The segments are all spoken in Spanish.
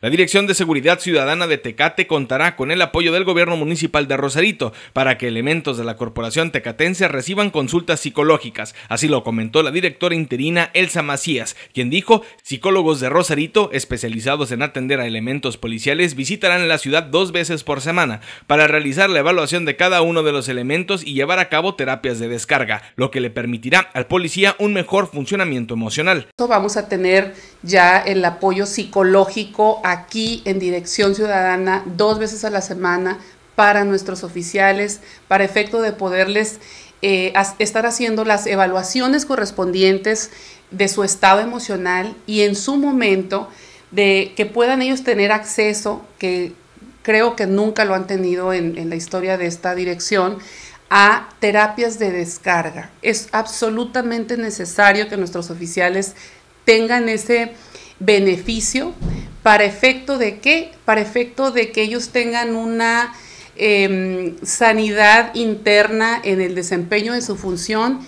La Dirección de Seguridad Ciudadana de Tecate contará con el apoyo del gobierno municipal de Rosarito para que elementos de la corporación tecatense reciban consultas psicológicas. Así lo comentó la directora interina Elsa Macías, quien dijo, psicólogos de Rosarito especializados en atender a elementos policiales visitarán la ciudad dos veces por semana para realizar la evaluación de cada uno de los elementos y llevar a cabo terapias de descarga, lo que le permitirá al policía un mejor funcionamiento emocional. Vamos a tener ya el apoyo psicológico aquí en Dirección Ciudadana dos veces a la semana para nuestros oficiales, para efecto de poderles eh, estar haciendo las evaluaciones correspondientes de su estado emocional y en su momento de que puedan ellos tener acceso, que creo que nunca lo han tenido en la historia de esta dirección, a terapias de descarga. Es absolutamente necesario que nuestros oficiales tengan ese beneficio ¿Para efecto de qué? Para efecto de que ellos tengan una em, sanidad interna en el desempeño de su función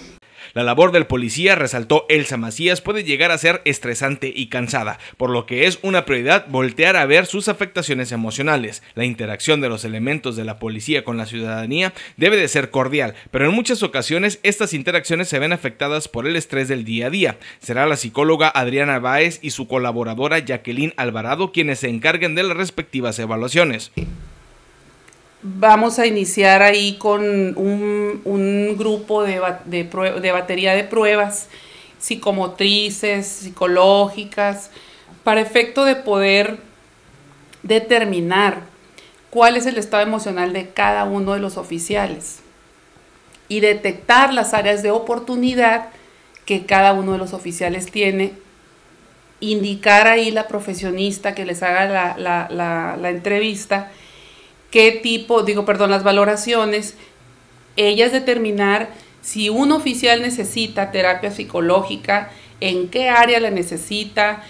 la labor del policía, resaltó Elsa Macías, puede llegar a ser estresante y cansada, por lo que es una prioridad voltear a ver sus afectaciones emocionales. La interacción de los elementos de la policía con la ciudadanía debe de ser cordial, pero en muchas ocasiones estas interacciones se ven afectadas por el estrés del día a día. Será la psicóloga Adriana Báez y su colaboradora Jacqueline Alvarado quienes se encarguen de las respectivas evaluaciones vamos a iniciar ahí con un, grupo de, batería de pruebas psicomotrices, psicológicas, para efecto de poder determinar cuál es el estado emocional de cada uno de los oficiales y detectar las áreas de oportunidad que cada uno de los oficiales tiene, indicar ahí la profesionista que les haga la entrevista, qué tipo, digo, perdón, las valoraciones, ellas determinar si un oficial necesita terapia psicológica, en qué área la necesita,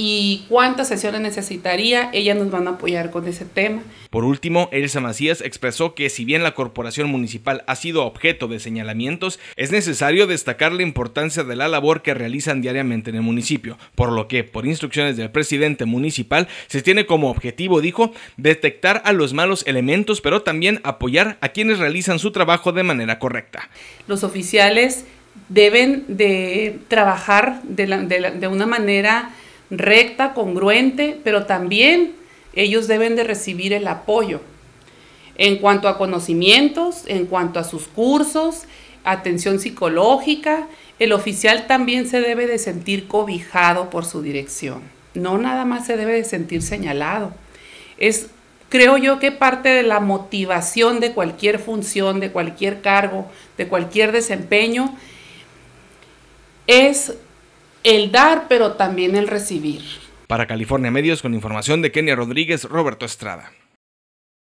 y cuántas sesiones necesitaría, ellas nos van a apoyar con ese tema. Por último, Elsa Macías expresó que si bien la corporación municipal ha sido objeto de señalamientos, es necesario destacar la importancia de la labor que realizan diariamente en el municipio, por lo que, por instrucciones del presidente municipal, se tiene como objetivo, dijo, detectar a los malos elementos, pero también apoyar a quienes realizan su trabajo de manera correcta. Los oficiales deben de trabajar de, de una manera recta, congruente, pero también ellos deben de recibir el apoyo en cuanto a conocimientos, en cuanto a sus cursos, atención psicológica. El oficial también se debe de sentir cobijado por su dirección. No nada más se debe de sentir señalado. Es, creo yo, que parte de la motivación de cualquier función, de cualquier cargo, de cualquier desempeño, es el dar, pero también el recibir. Para California Medios, con información de Kenia Rodríguez, Roberto Estrada.